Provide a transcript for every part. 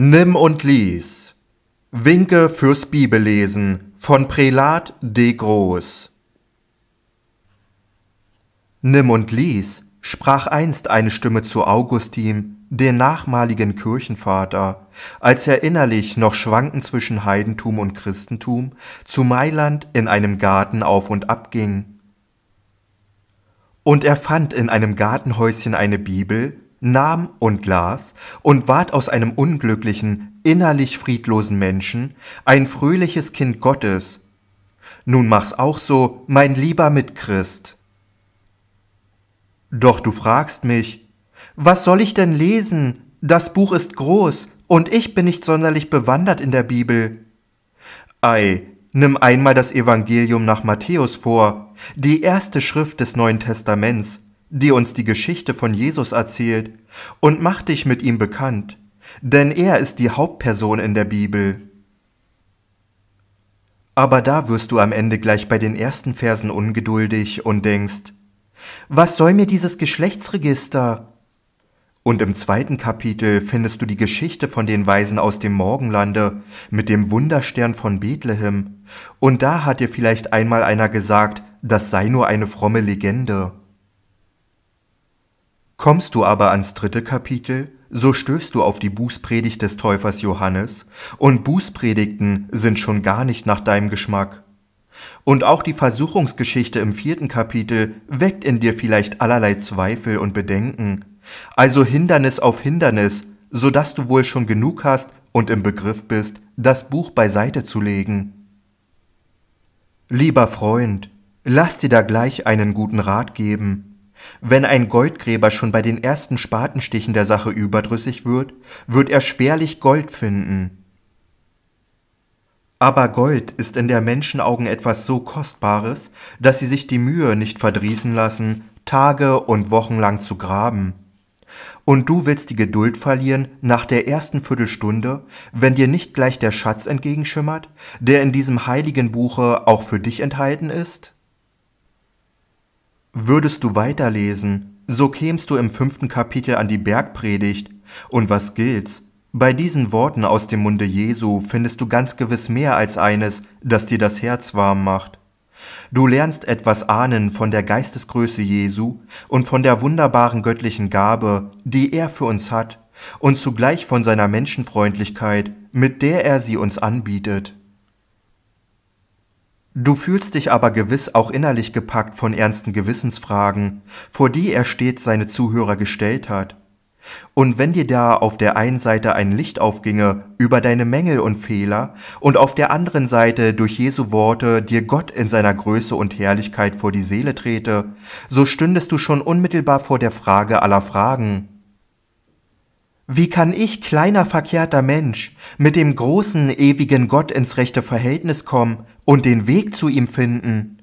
Nimm und lies. Winke fürs Bibellesen von Prälat de Groß. Nimm und lies, sprach einst eine Stimme zu Augustin, den nachmaligen Kirchenvater, als er innerlich noch schwankend zwischen Heidentum und Christentum zu Mailand in einem Garten auf und ab ging. Und er fand in einem Gartenhäuschen eine Bibel, nahm und las und ward aus einem unglücklichen, innerlich friedlosen Menschen ein fröhliches Kind Gottes. Nun mach's auch so, mein lieber Mitchrist. Doch du fragst mich, was soll ich denn lesen? Das Buch ist groß, und ich bin nicht sonderlich bewandert in der Bibel. Ei, nimm einmal das Evangelium nach Matthäus vor, die erste Schrift des Neuen Testaments, die uns die Geschichte von Jesus erzählt, und mach dich mit ihm bekannt, denn er ist die Hauptperson in der Bibel. Aber da wirst du am Ende gleich bei den ersten Versen ungeduldig und denkst, was soll mir dieses Geschlechtsregister? Und im zweiten Kapitel findest du die Geschichte von den Weisen aus dem Morgenlande mit dem Wunderstern von Bethlehem, und da hat dir vielleicht einmal einer gesagt, das sei nur eine fromme Legende. Kommst du aber ans dritte Kapitel, so stößt du auf die Bußpredigt des Täufers Johannes, und Bußpredigten sind schon gar nicht nach deinem Geschmack. Und auch die Versuchungsgeschichte im vierten Kapitel weckt in dir vielleicht allerlei Zweifel und Bedenken, also Hindernis auf Hindernis, so dass du wohl schon genug hast und im Begriff bist, das Buch beiseite zu legen. Lieber Freund, lass dir da gleich einen guten Rat geben. Wenn ein Goldgräber schon bei den ersten Spatenstichen der Sache überdrüssig wird, wird er schwerlich Gold finden. Aber Gold ist in der Menschenaugen etwas so Kostbares, dass sie sich die Mühe nicht verdrießen lassen, Tage und Wochen lang zu graben. Und du willst die Geduld verlieren nach der ersten Viertelstunde, wenn dir nicht gleich der Schatz entgegenschimmert, der in diesem heiligen Buche auch für dich enthalten ist? Würdest du weiterlesen, so kämst du im fünften Kapitel an die Bergpredigt. Und was gilt's? Bei diesen Worten aus dem Munde Jesu findest du ganz gewiss mehr als eines, das dir das Herz warm macht. Du lernst etwas ahnen von der Geistesgröße Jesu und von der wunderbaren göttlichen Gabe, die er für uns hat, und zugleich von seiner Menschenfreundlichkeit, mit der er sie uns anbietet. Du fühlst dich aber gewiss auch innerlich gepackt von ernsten Gewissensfragen, vor die er stets seine Zuhörer gestellt hat. Und wenn dir da auf der einen Seite ein Licht aufginge über deine Mängel und Fehler und auf der anderen Seite durch Jesu Worte dir Gott in seiner Größe und Herrlichkeit vor die Seele trete, so stündest du schon unmittelbar vor der Frage aller Fragen. Wie kann ich, kleiner verkehrter Mensch, mit dem großen, ewigen Gott ins rechte Verhältnis kommen und den Weg zu ihm finden?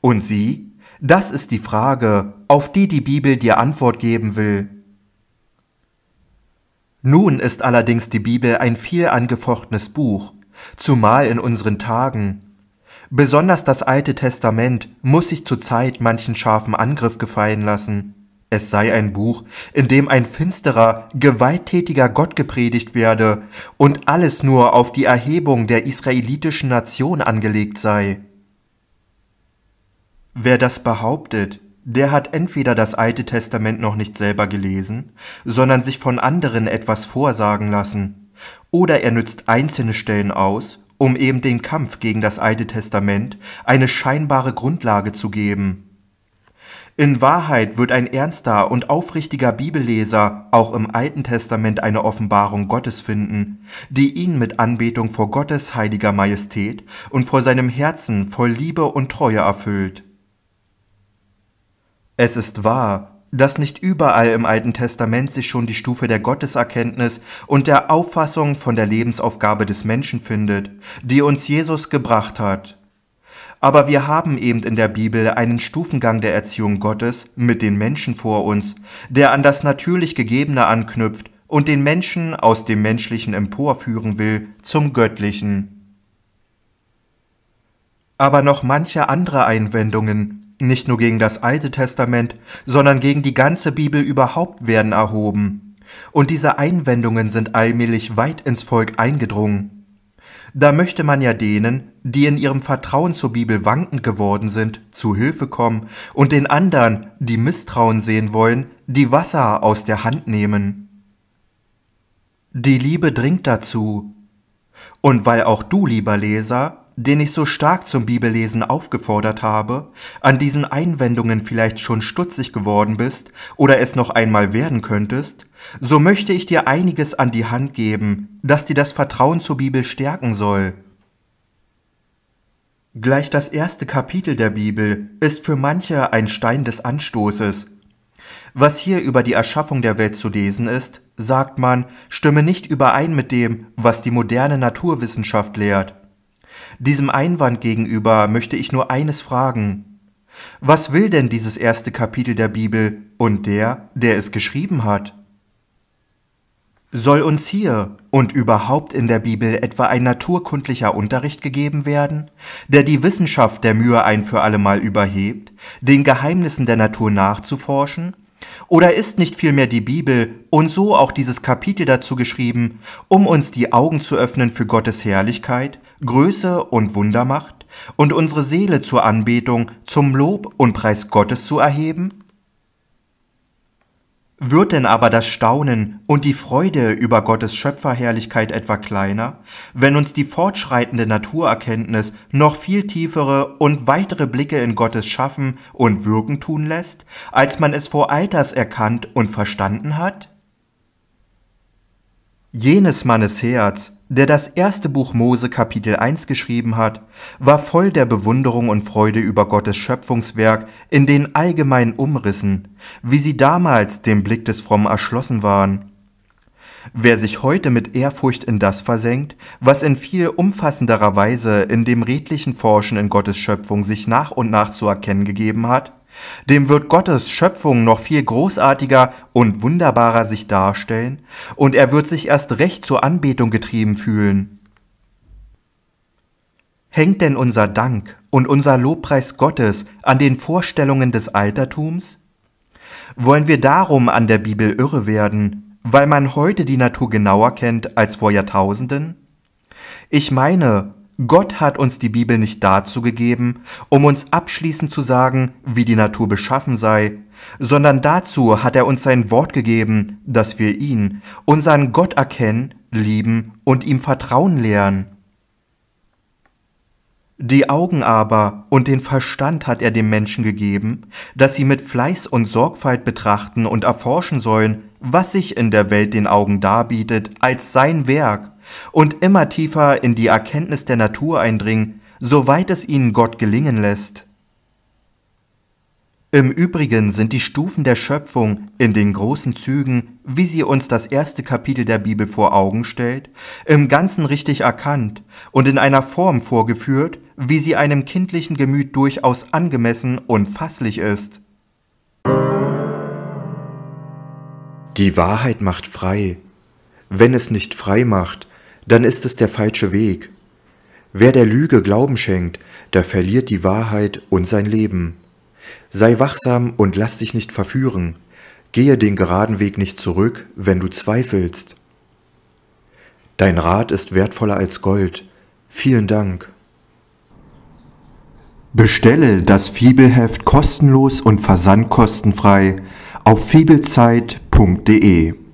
Und sie? Das ist die Frage, auf die die Bibel dir Antwort geben will. Nun ist allerdings die Bibel ein viel angefochtenes Buch, zumal in unseren Tagen. Besonders das Alte Testament muss sich zurzeit manchen scharfen Angriff gefallen lassen es sei ein Buch, in dem ein finsterer, gewalttätiger Gott gepredigt werde und alles nur auf die Erhebung der israelitischen Nation angelegt sei. Wer das behauptet, der hat entweder das Alte Testament noch nicht selber gelesen, sondern sich von anderen etwas vorsagen lassen, oder er nützt einzelne Stellen aus, um eben dem Kampf gegen das Alte Testament eine scheinbare Grundlage zu geben. In Wahrheit wird ein ernster und aufrichtiger Bibelleser auch im Alten Testament eine Offenbarung Gottes finden, die ihn mit Anbetung vor Gottes heiliger Majestät und vor seinem Herzen voll Liebe und Treue erfüllt. Es ist wahr, dass nicht überall im Alten Testament sich schon die Stufe der Gotteserkenntnis und der Auffassung von der Lebensaufgabe des Menschen findet, die uns Jesus gebracht hat. Aber wir haben eben in der Bibel einen Stufengang der Erziehung Gottes mit den Menschen vor uns, der an das natürlich Gegebene anknüpft und den Menschen aus dem Menschlichen emporführen will zum Göttlichen. Aber noch manche andere Einwendungen, nicht nur gegen das Alte Testament, sondern gegen die ganze Bibel überhaupt werden erhoben. Und diese Einwendungen sind allmählich weit ins Volk eingedrungen. Da möchte man ja denen, die in ihrem Vertrauen zur Bibel wankend geworden sind, zu Hilfe kommen und den anderen, die Misstrauen sehen wollen, die Wasser aus der Hand nehmen. Die Liebe dringt dazu. Und weil auch du, lieber Leser, den ich so stark zum Bibellesen aufgefordert habe, an diesen Einwendungen vielleicht schon stutzig geworden bist oder es noch einmal werden könntest, so möchte ich dir einiges an die Hand geben, das dir das Vertrauen zur Bibel stärken soll. Gleich das erste Kapitel der Bibel ist für manche ein Stein des Anstoßes. Was hier über die Erschaffung der Welt zu lesen ist, sagt man, stimme nicht überein mit dem, was die moderne Naturwissenschaft lehrt. Diesem Einwand gegenüber möchte ich nur eines fragen. Was will denn dieses erste Kapitel der Bibel und der, der es geschrieben hat? Soll uns hier und überhaupt in der Bibel etwa ein naturkundlicher Unterricht gegeben werden, der die Wissenschaft der Mühe ein für allemal überhebt, den Geheimnissen der Natur nachzuforschen oder ist nicht vielmehr die Bibel und so auch dieses Kapitel dazu geschrieben, um uns die Augen zu öffnen für Gottes Herrlichkeit, Größe und Wundermacht und unsere Seele zur Anbetung, zum Lob und Preis Gottes zu erheben? Wird denn aber das Staunen und die Freude über Gottes Schöpferherrlichkeit etwa kleiner, wenn uns die fortschreitende Naturerkenntnis noch viel tiefere und weitere Blicke in Gottes Schaffen und Wirken tun lässt, als man es vor Alters erkannt und verstanden hat? Jenes Mannes Herz, der das erste Buch Mose Kapitel 1 geschrieben hat, war voll der Bewunderung und Freude über Gottes Schöpfungswerk in den allgemeinen Umrissen, wie sie damals dem Blick des Fromm erschlossen waren. Wer sich heute mit Ehrfurcht in das versenkt, was in viel umfassenderer Weise in dem redlichen Forschen in Gottes Schöpfung sich nach und nach zu erkennen gegeben hat, dem wird Gottes Schöpfung noch viel großartiger und wunderbarer sich darstellen, und er wird sich erst recht zur Anbetung getrieben fühlen. Hängt denn unser Dank und unser Lobpreis Gottes an den Vorstellungen des Altertums? Wollen wir darum an der Bibel irre werden, weil man heute die Natur genauer kennt als vor Jahrtausenden? Ich meine, Gott hat uns die Bibel nicht dazu gegeben, um uns abschließend zu sagen, wie die Natur beschaffen sei, sondern dazu hat er uns sein Wort gegeben, dass wir ihn, unseren Gott erkennen, lieben und ihm Vertrauen lehren. Die Augen aber und den Verstand hat er dem Menschen gegeben, dass sie mit Fleiß und Sorgfalt betrachten und erforschen sollen, was sich in der Welt den Augen darbietet als sein Werk und immer tiefer in die Erkenntnis der Natur eindringen, soweit es ihnen Gott gelingen lässt. Im Übrigen sind die Stufen der Schöpfung in den großen Zügen, wie sie uns das erste Kapitel der Bibel vor Augen stellt, im Ganzen richtig erkannt und in einer Form vorgeführt, wie sie einem kindlichen Gemüt durchaus angemessen und fasslich ist. Die Wahrheit macht frei. Wenn es nicht frei macht, dann ist es der falsche Weg. Wer der Lüge Glauben schenkt, der verliert die Wahrheit und sein Leben. Sei wachsam und lass dich nicht verführen. Gehe den geraden Weg nicht zurück, wenn du zweifelst. Dein Rat ist wertvoller als Gold. Vielen Dank. Bestelle das Fibelheft kostenlos und versandkostenfrei auf fibelzeit.de.